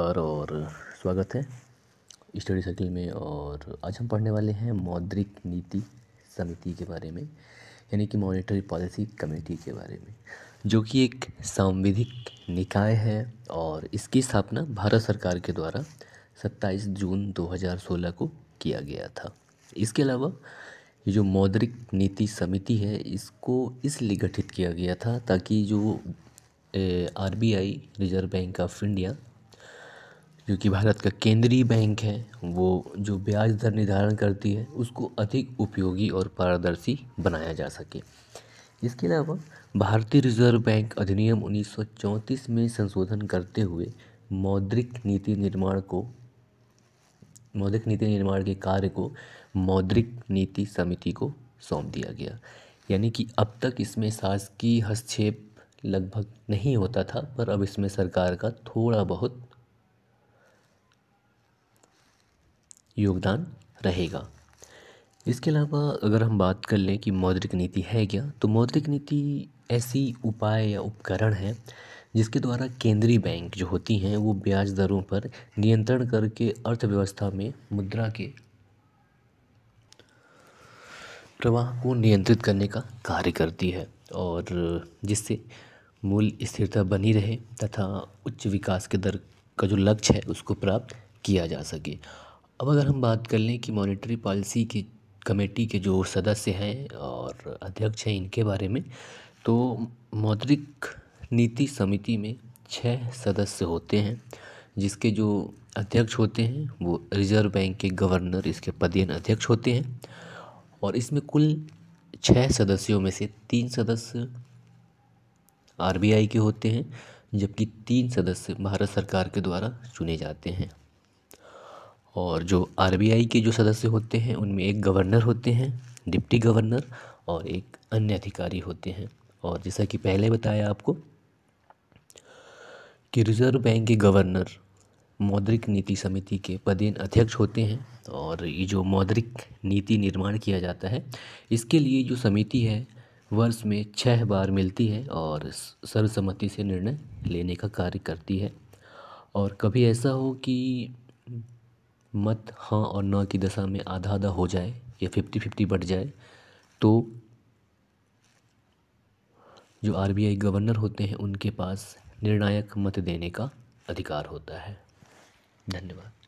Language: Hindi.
और और स्वागत है स्टडी सर्किल में और आज हम पढ़ने वाले हैं मौद्रिक नीति समिति के बारे में यानी कि मॉनेटरी पॉलिसी कमेटी के बारे में जो कि एक सांविधिक निकाय है और इसकी स्थापना भारत सरकार के द्वारा 27 जून 2016 को किया गया था इसके अलावा ये जो मौद्रिक नीति समिति है इसको इसलिए गठित किया गया था ताकि जो R B I reserve bank of India जो कि भारत का केंद्रीय बैंक है वो जो ब्याज दर निर्धारण करती है उसको अधिक उपयोगी और पारदर्शी बनाया जा सके इसके अलावा भारतीय रिजर्व बैंक अधिनियम 1934 में संशोधन करते हुए मौद्रिक नीति निर्माण को मौद्रिक नीति निर्माण के कार्य को मौद्रिक नीति समिति को सौंप दिया गया यानी कि अब तक इसमें शासकीय हस्तक्षेप लगभग नहीं होता था पर अब इसमें सरकार का थोड़ा बहुत योगदान रहेगा इसके अलावा अगर हम बात कर लें कि मौद्रिक नीति है क्या तो मौद्रिक नीति ऐसी उपाय या उपकरण है जिसके द्वारा केंद्रीय बैंक जो होती हैं वो ब्याज दरों पर नियंत्रण करके अर्थव्यवस्था में मुद्रा के प्रवाह को नियंत्रित करने का कार्य करती है और जिससे मूल स्थिरता बनी रहे तथा उच्च विकास के दर का जो लक्ष्य है उसको प्राप्त किया जा सके अब अगर हम बात कर लें कि मॉनेटरी पॉलिसी की कमेटी के जो सदस्य हैं और अध्यक्ष हैं इनके बारे में तो मौद्रिक नीति समिति में छः सदस्य होते हैं जिसके जो अध्यक्ष होते हैं वो रिज़र्व बैंक के गवर्नर इसके पदेन अध्यक्ष होते हैं और इसमें कुल छः सदस्यों में से तीन सदस्य आरबीआई के होते हैं जबकि तीन सदस्य भारत सरकार के द्वारा चुने जाते हैं और जो आर के जो सदस्य होते हैं उनमें एक गवर्नर होते हैं डिप्टी गवर्नर और एक अन्य अधिकारी होते हैं और जैसा कि पहले बताया आपको कि रिज़र्व बैंक के गवर्नर मौद्रिक नीति समिति के पदेन अध्यक्ष होते हैं और ये जो मौद्रिक नीति निर्माण किया जाता है इसके लिए जो समिति है वर्ष में छः बार मिलती है और सर्वसम्मति से निर्णय लेने का कार्य करती है और कभी ऐसा हो कि मत हाँ और ना की दशा में आधा आधा हो जाए या फिफ्टी फिफ्टी बढ़ जाए तो जो आरबीआई गवर्नर होते हैं उनके पास निर्णायक मत देने का अधिकार होता है धन्यवाद